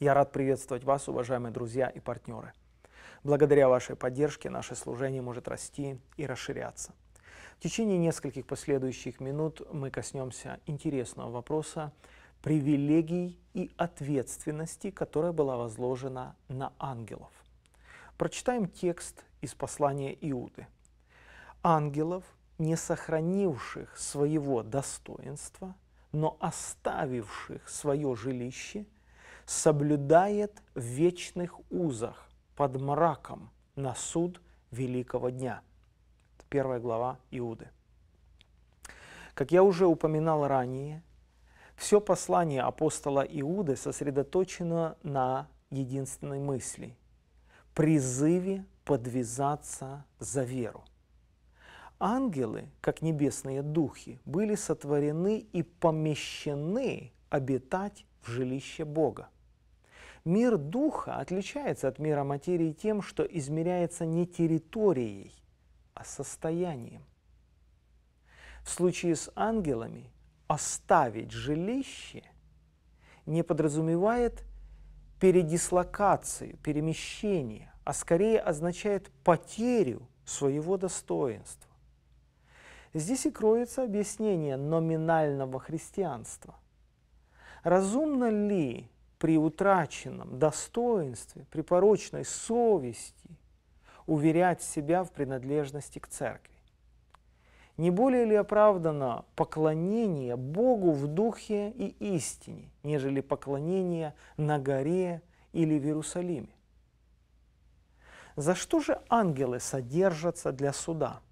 Я рад приветствовать вас, уважаемые друзья и партнеры. Благодаря вашей поддержке наше служение может расти и расширяться. В течение нескольких последующих минут мы коснемся интересного вопроса привилегий и ответственности, которая была возложена на ангелов. Прочитаем текст из послания Иуды. «Ангелов, не сохранивших своего достоинства, но оставивших свое жилище – соблюдает в вечных узах под мраком на суд великого дня. Это первая глава Иуды. Как я уже упоминал ранее, все послание апостола Иуды сосредоточено на единственной мысли – призыве подвязаться за веру. Ангелы, как небесные духи, были сотворены и помещены обитать в жилище Бога. Мир духа отличается от мира материи тем, что измеряется не территорией, а состоянием. В случае с ангелами оставить жилище не подразумевает передислокацию, перемещение, а скорее означает потерю своего достоинства. Здесь и кроется объяснение номинального христианства. Разумно ли при утраченном достоинстве, при порочной совести уверять себя в принадлежности к церкви? Не более ли оправдано поклонение Богу в духе и истине, нежели поклонение на горе или в Иерусалиме? За что же ангелы содержатся для суда –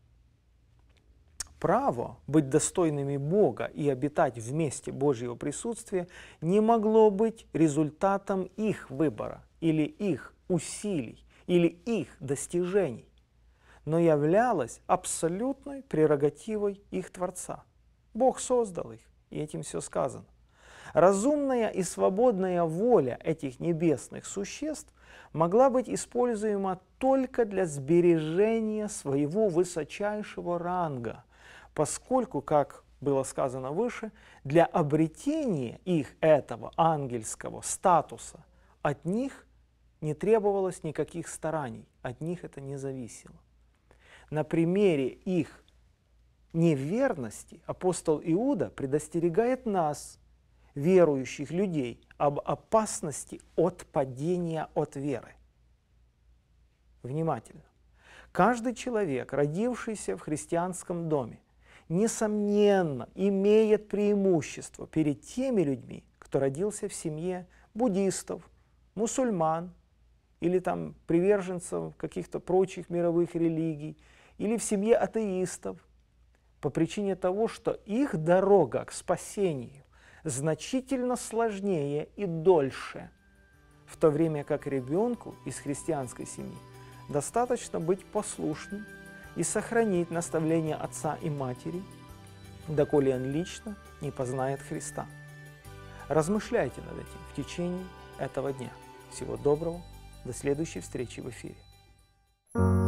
право быть достойными Бога и обитать в месте Божьего присутствия не могло быть результатом их выбора или их усилий или их достижений, но являлось абсолютной прерогативой их Творца. Бог создал их, и этим все сказано. Разумная и свободная воля этих небесных существ могла быть используема только для сбережения своего высочайшего ранга поскольку, как было сказано выше, для обретения их этого ангельского статуса от них не требовалось никаких стараний, от них это не зависело. На примере их неверности апостол Иуда предостерегает нас, верующих людей, об опасности от падения от веры. Внимательно. Каждый человек, родившийся в христианском доме, несомненно, имеет преимущество перед теми людьми, кто родился в семье буддистов, мусульман или там приверженцев каких-то прочих мировых религий, или в семье атеистов, по причине того, что их дорога к спасению значительно сложнее и дольше, в то время как ребенку из христианской семьи достаточно быть послушным и сохранить наставление отца и матери, доколе он лично не познает Христа. Размышляйте над этим в течение этого дня. Всего доброго, до следующей встречи в эфире. thank you